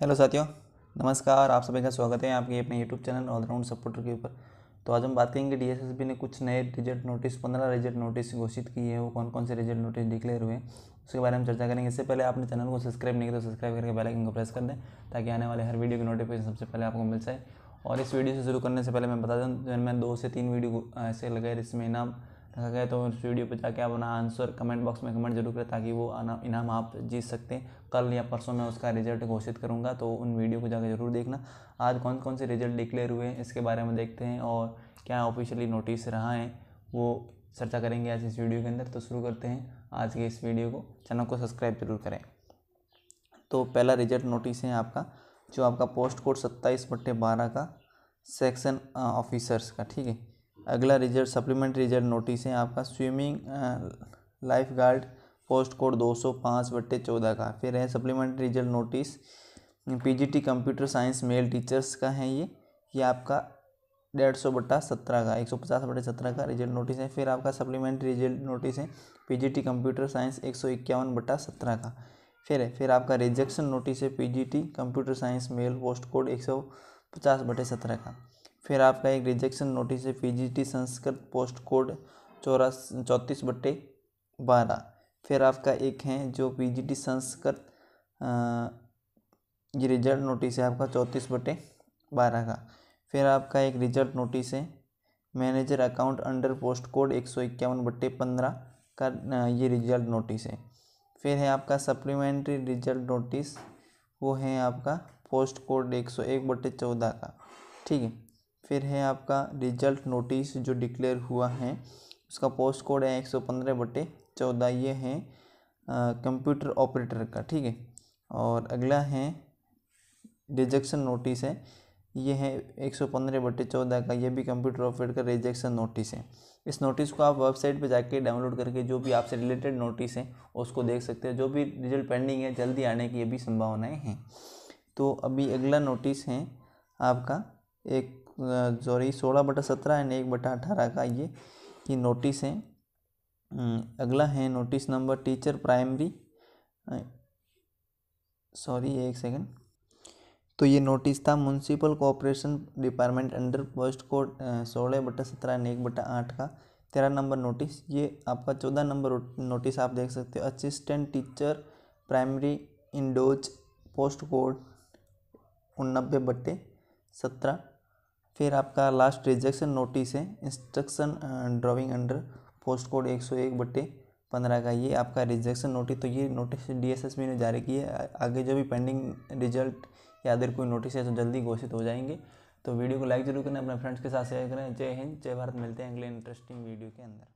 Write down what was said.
hello साथियों नमस्कार आप सभी का स्वागत है आपके अपने यूट्यूब चैनल ऑलराउंड सपोर्टर के ऊपर तो आज हम बात करेंगे डीएसएसबी ने कुछ नए रिजल्ट नोटिस पंद्रह रिजल्ट नोटिस घोषित किए हैं वो कौन कौन से रिजल्ट नोटिस डिक्लेयर हुए हैं उसके बारे में चर्चा करेंगे इससे पहले आपने चैनल को सब्सक्राइब नहीं किया तो सब्सक्राइब करके बेल को प्रेस कर दें ताकि आने वाले हर वीडियो की नोटिफिकेशन सबसे पहले आपको मिल जाए और इस वीडियो से शुरू करने से पहले मैं बता दूँ मैं दो से तीन वीडियो ऐसे लगाए जिसमें इनाम गए तो उस वीडियो पर जाके आप अपना आंसर कमेंट बॉक्स में कमेंट जरूर करें ताकि वो इनाम आप जीत सकते हैं कल या परसों मैं उसका रिजल्ट घोषित करूँगा तो उन वीडियो को जाकर जरूर देखना आज कौन कौन से रिजल्ट डिक्लेयर हुए हैं इसके बारे में देखते हैं और क्या ऑफिशियली नोटिस रहा है वो चर्चा करेंगे आज इस वीडियो के अंदर तो शुरू करते हैं आज के इस वीडियो को चैनल को सब्सक्राइब जरूर करें तो पहला रिजल्ट नोटिस है आपका जो आपका पोस्ट कोड सत्ताईस बट्टे बारह का सेक्शन ऑफिसर्स का ठीक है अगला रिजल्ट सप्लीमेंट्री रिजल्ट नोटिस है आपका swimming lifeguard post code दो सौ पाँच बट्टे चौदह का फिर है supplementary result notice PGT computer science male teachers का है ये ये आपका डेढ़ सौ बट्टा सत्रह का एक सौ पचास बट्टे सत्रह का रिजल्ट नोटिस है फिर आपका सप्लीमेंट्री रिजल्ट नोटिस है पीजीटी कंप्यूटर साइंस एक सौ इक्यावन बट्टा सत्रह का फिर है फिर आपका रिजेक्शन नोटिस है P computer science male post code एक सौ पचास बटे सत्रह का फिर आपका एक रिजेक्शन नोटिस है पीजीटी संस्कृत पोस्ट कोड चौरास चौंतीस बट्टे बारह फिर आपका एक है जो पीजीटी संस्कृत ये रिजल्ट नोटिस है आपका चौंतीस बटे बारह का फिर आपका एक रिजल्ट नोटिस है manager account under post code एक सौ इक्यावन बट्टे पंद्रह का ये रिजल्ट नोटिस है फिर है आपका सप्लीमेंट्री रिजल्ट नोटिस वो है आपका पोस्ट कोड एक सौ एक बट्टे चौदह का ठीक है फिर है आपका रिजल्ट नोटिस जो डिक्लेयर हुआ है उसका पोस्ट कोड है एक सौ पंद्रह बटे चौदह ये है कंप्यूटर ऑपरेटर का ठीक है और अगला है रिजेक्शन नोटिस है ये है एक सौ पंद्रह बटे चौदह का ये भी कंप्यूटर ऑपरेटर का रिजेक्शन नोटिस है इस नोटिस को आप वेबसाइट पे जाके डाउनलोड करके जो भी आपसे रिलेटेड नोटिस है उसको देख सकते हैं जो भी रिजल्ट पेंडिंग है जल्दी आने की ये भी संभावनाएँ हैं तो अभी अगला नोटिस है आपका एक सॉरी सोलह बटा सत्रह एंड एक बटा अठारह का ये ये नोटिस है हम्म, अगला है notice number teacher primary sorry एक सेकंड तो ये नोटिस था municipal corporation department under post code सोलह बटा सत्रह एंड एक बटा आठ का तेरह नंबर नोटिस ये आपका चौदह नंबर नोटिस आप देख सकते हो असिस्टेंट टीचर प्राइमरी इंडोज पोस्ट कोड उन्नबे बट्टे सत्रह फिर आपका लास्ट रिजेक्शन नोटिस है instruction drawing under post code एक सौ एक बट्टे पंद्रह का ये आपका रिजेक्शन नोटिस तो ये नोटिस डीएसएसबी ने जारी की है आगे जो भी पेंडिंग रिजल्ट या अदर कोई नोटिस है तो जल्दी घोषित हो जाएंगे तो वीडियो को लाइक जरूर करें अपने फ्रेंड्स के साथ शेयर करें जय हिंद जय भारत मिलते हैं अगले इंटरेस्टिंग वीडियो के अंदर